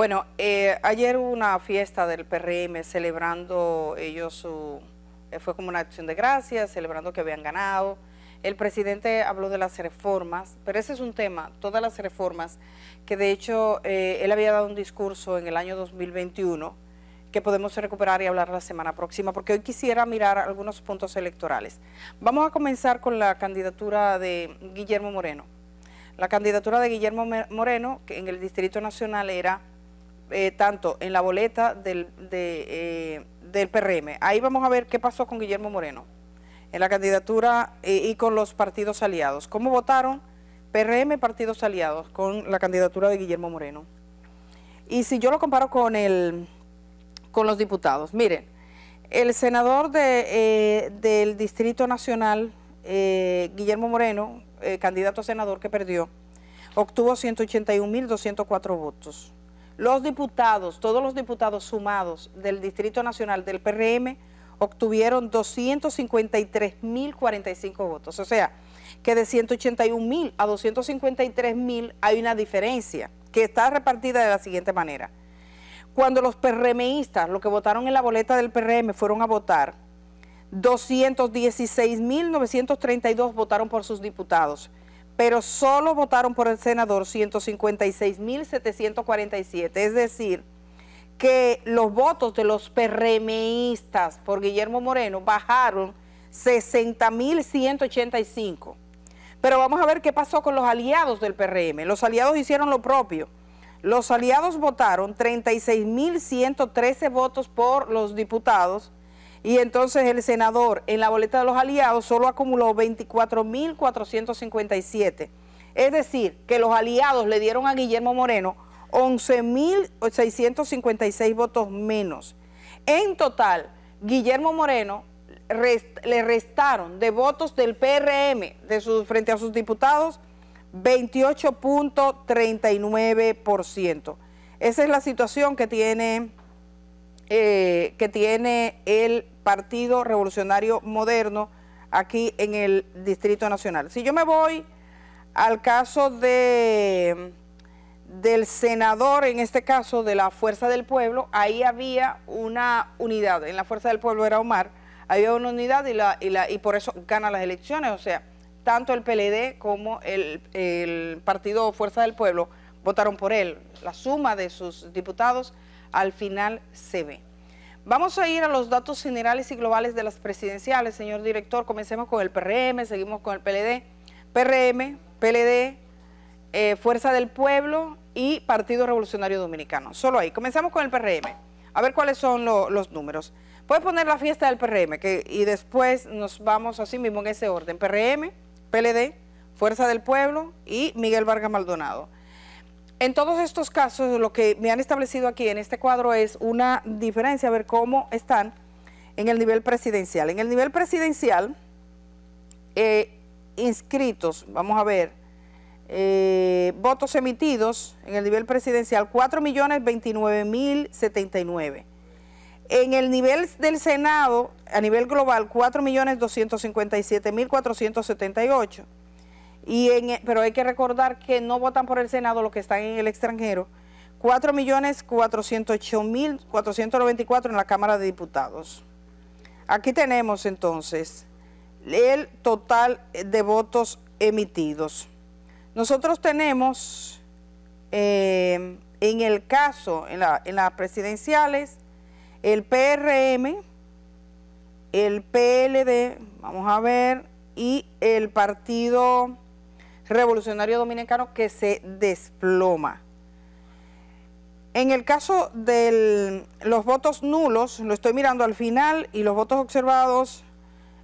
Bueno, eh, ayer hubo una fiesta del PRM celebrando ellos su... Eh, fue como una acción de gracias, celebrando que habían ganado. El presidente habló de las reformas, pero ese es un tema, todas las reformas, que de hecho eh, él había dado un discurso en el año 2021 que podemos recuperar y hablar la semana próxima, porque hoy quisiera mirar algunos puntos electorales. Vamos a comenzar con la candidatura de Guillermo Moreno. La candidatura de Guillermo Moreno, que en el Distrito Nacional era eh, tanto en la boleta del, de, eh, del PRM. Ahí vamos a ver qué pasó con Guillermo Moreno en la candidatura eh, y con los partidos aliados. ¿Cómo votaron PRM partidos aliados con la candidatura de Guillermo Moreno? Y si yo lo comparo con, el, con los diputados, miren, el senador del Distrito Nacional, Guillermo Moreno, candidato a senador que perdió, obtuvo 181.204 votos los diputados, todos los diputados sumados del Distrito Nacional del PRM obtuvieron 253.045 votos. O sea, que de 181.000 a 253.000 hay una diferencia que está repartida de la siguiente manera. Cuando los PRMistas, los que votaron en la boleta del PRM, fueron a votar, 216.932 votaron por sus diputados pero solo votaron por el senador 156.747, es decir, que los votos de los PRMistas por Guillermo Moreno bajaron 60.185. Pero vamos a ver qué pasó con los aliados del PRM. Los aliados hicieron lo propio. Los aliados votaron 36.113 votos por los diputados y entonces el senador en la boleta de los aliados solo acumuló 24.457. Es decir, que los aliados le dieron a Guillermo Moreno 11.656 votos menos. En total, Guillermo Moreno le restaron de votos del PRM de frente a sus diputados 28.39%. Esa es la situación que tiene eh, que tiene el Partido Revolucionario Moderno aquí en el Distrito Nacional. Si yo me voy al caso de del senador, en este caso de la Fuerza del Pueblo, ahí había una unidad, en la Fuerza del Pueblo era Omar, había una unidad y, la, y, por eso gana las elecciones, o sea, tanto el PLD como el Partido Fuerza del Pueblo votaron por él. La suma de sus diputados al final se ve. Vamos a ir a los datos generales y globales de las presidenciales, señor director. Comencemos con el PRM, seguimos con el PLD. PRM, PLD, eh, Fuerza del Pueblo y Partido Revolucionario Dominicano. Solo ahí. Comenzamos con el PRM. A ver cuáles son los números. Puedes poner la fiesta del PRM que, y después nos vamos así mismo en ese orden. PRM, PLD, Fuerza del Pueblo y Miguel Vargas Maldonado. En todos estos casos, lo que me han establecido aquí en este cuadro es una diferencia, a ver cómo están en el nivel presidencial. En el nivel presidencial, eh, inscritos, vamos a ver, eh, votos emitidos en el nivel presidencial, 4.029.079. En el nivel del Senado, a nivel global, 4.257.478 en, e, pero hay que recordar que no votan por el Senado los que están en el extranjero. 4.408.494 en la Cámara de Diputados. Aquí tenemos entonces el total de votos emitidos. Nosotros tenemos, em, en el caso, en las presidenciales, el PRM, el PLD, vamos a ver, y el partido revolucionario dominicano que se desploma. En el caso de los votos nulos, lo estoy mirando al final, y los votos observados,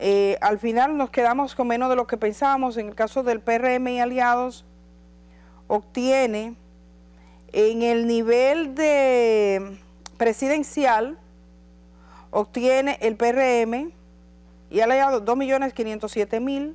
eh, al final nos quedamos con menos de lo que pensábamos. En el caso del PRM y aliados, obtiene en el nivel de presidencial, obtiene el PRM y ha aliados 2.507.000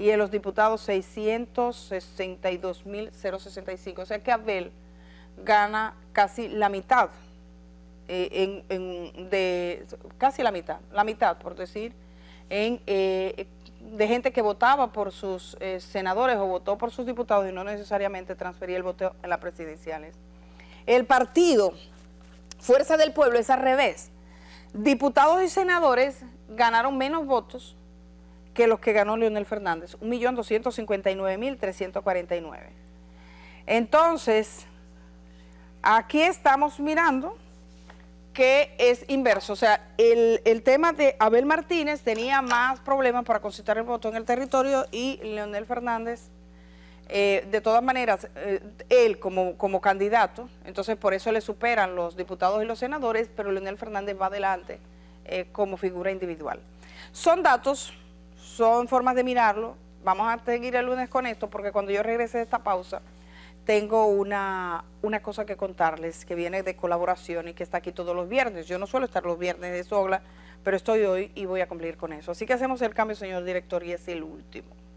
y en los diputados 662.065. O sea que Abel gana casi la mitad, eh, en, de casi la mitad, la mitad por decir, en, eh, de gente que votaba por sus eh, senadores o votó por sus diputados y no necesariamente transfería el voto en las presidenciales. El partido Fuerza del Pueblo es al revés. Diputados y senadores ganaron menos votos que los que ganó Leonel Fernández, 1.259.349. Entonces, aquí estamos mirando que es inverso, o sea, el, tema de Abel Martínez tenía más problemas para concitar el voto en el territorio y Leonel Fernández, eh, de todas maneras, eh, él como, como candidato, entonces por eso le superan los diputados y los senadores, pero Leonel Fernández va adelante eh, como figura individual. Son datos son formas de mirarlo. Vamos a seguir el lunes con esto porque cuando yo regrese de esta pausa tengo una, cosa que contarles que viene de colaboración y que está aquí todos los viernes. Yo no suelo estar los viernes de Sogla, pero estoy hoy y voy a cumplir con eso. Así que hacemos el cambio, señor director, y es el último.